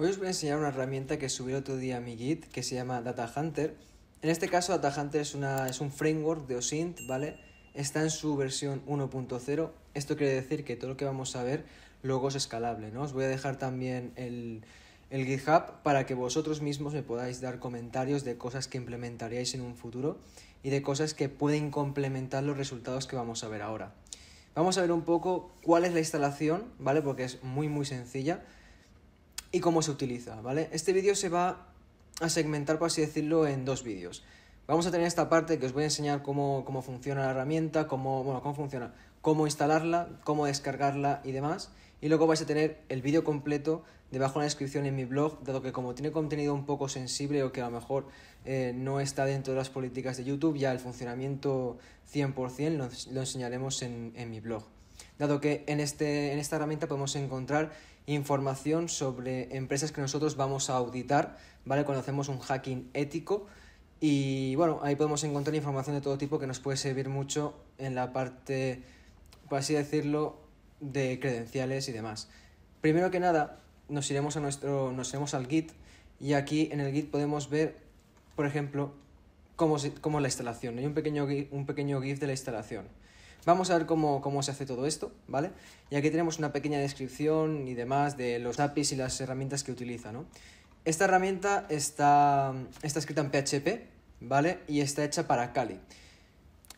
Hoy os voy a enseñar una herramienta que subí otro día a mi Git que se llama Data Hunter. En este caso Data Hunter es, una, es un framework de OSINT, ¿vale? Está en su versión 1.0. Esto quiere decir que todo lo que vamos a ver luego es escalable, ¿no? Os voy a dejar también el, el GitHub para que vosotros mismos me podáis dar comentarios de cosas que implementaríais en un futuro y de cosas que pueden complementar los resultados que vamos a ver ahora. Vamos a ver un poco cuál es la instalación, ¿vale? Porque es muy muy sencilla y cómo se utiliza, ¿vale? Este vídeo se va a segmentar, por así decirlo, en dos vídeos. Vamos a tener esta parte que os voy a enseñar cómo, funciona la herramienta, cómo, cómo funciona, cómo instalarla, cómo descargarla y demás. Y luego vais a tener el vídeo completo debajo de la descripción en mi blog, dado que como tiene contenido un poco sensible o que a lo mejor eh, no está dentro de las políticas de YouTube, ya el funcionamiento 100% lo, lo enseñaremos en, en, mi blog. Dado que en, este, en esta herramienta podemos encontrar información sobre empresas que nosotros vamos a auditar, ¿vale? Cuando hacemos un hacking ético. Y bueno, ahí podemos encontrar información de todo tipo que nos puede servir mucho en la parte, por así decirlo, de credenciales y demás. Primero que nada, nos iremos a nuestro. nos iremos al Git y aquí en el Git podemos ver, por ejemplo, cómo, cómo la instalación. Hay un pequeño, un pequeño GIF de la instalación. Vamos a ver cómo, cómo se hace todo esto, ¿vale? Y aquí tenemos una pequeña descripción y demás de los APIs y las herramientas que utiliza, Esta herramienta está, está escrita en PHP, ¿vale? Y está hecha para Kali.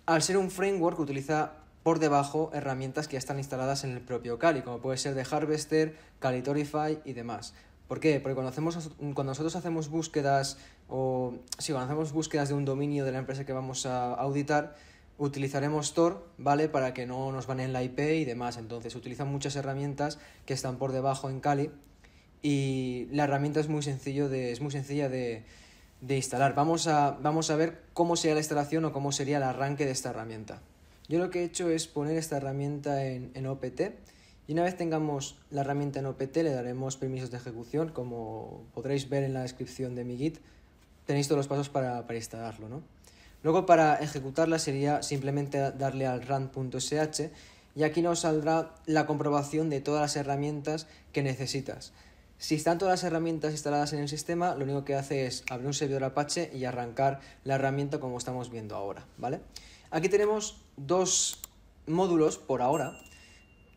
Al ser un framework utiliza por debajo herramientas que ya están instaladas en el propio Kali, como puede ser de Harvester, Torify y demás. ¿Por qué? Porque cuando, hacemos, cuando nosotros hacemos búsquedas o si hacemos búsquedas de un dominio de la empresa que vamos a auditar, utilizaremos Tor, ¿vale? Para que no nos en la IP y demás. Entonces, utilizan muchas herramientas que están por debajo en Kali. Y la herramienta es muy, sencillo de, es muy sencilla de, instalar. Vamos a, vamos a ver cómo sería la instalación o cómo sería el arranque de esta herramienta. Yo lo que he hecho es poner esta herramienta en, en OPT. Y una vez tengamos la herramienta en OPT, le daremos permisos de ejecución, como podréis ver en la descripción de mi Git. Tenéis todos los pasos para, para instalarlo, ¿no? Luego para ejecutarla sería simplemente darle al run.sh y aquí nos saldrá la comprobación de todas las herramientas que necesitas. Si están todas las herramientas instaladas en el sistema, lo único que hace es abrir un servidor Apache y arrancar la herramienta como estamos viendo ahora, ¿vale? Aquí tenemos dos módulos por ahora,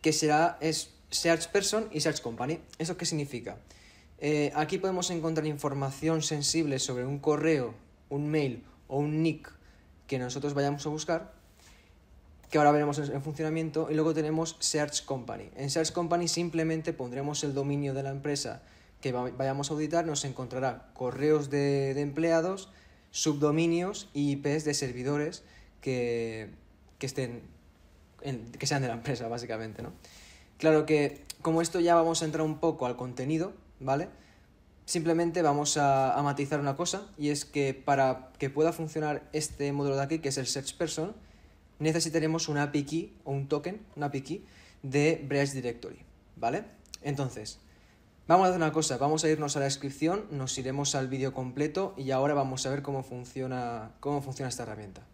que será Search Person y Search Company. ¿Eso qué significa? Eh, aquí podemos encontrar información sensible sobre un correo, un mail o un nick que nosotros vayamos a buscar, que ahora veremos en, funcionamiento, y luego tenemos Search Company. En Search Company simplemente pondremos el dominio de la empresa que vayamos a auditar, nos encontrará correos de, empleados, subdominios y IPs de servidores que, estén que sean de la empresa, básicamente, ¿no? Claro que como esto ya vamos a entrar un poco al contenido, ¿vale? Simplemente vamos a, matizar una cosa y es que para que pueda funcionar este módulo de aquí, que es el search person, necesitaremos una API key o un token, una API key de Branch Directory, ¿vale? Entonces, vamos a hacer una cosa, vamos a irnos a la descripción, nos iremos al vídeo completo y ahora vamos a ver cómo funciona, cómo funciona esta herramienta.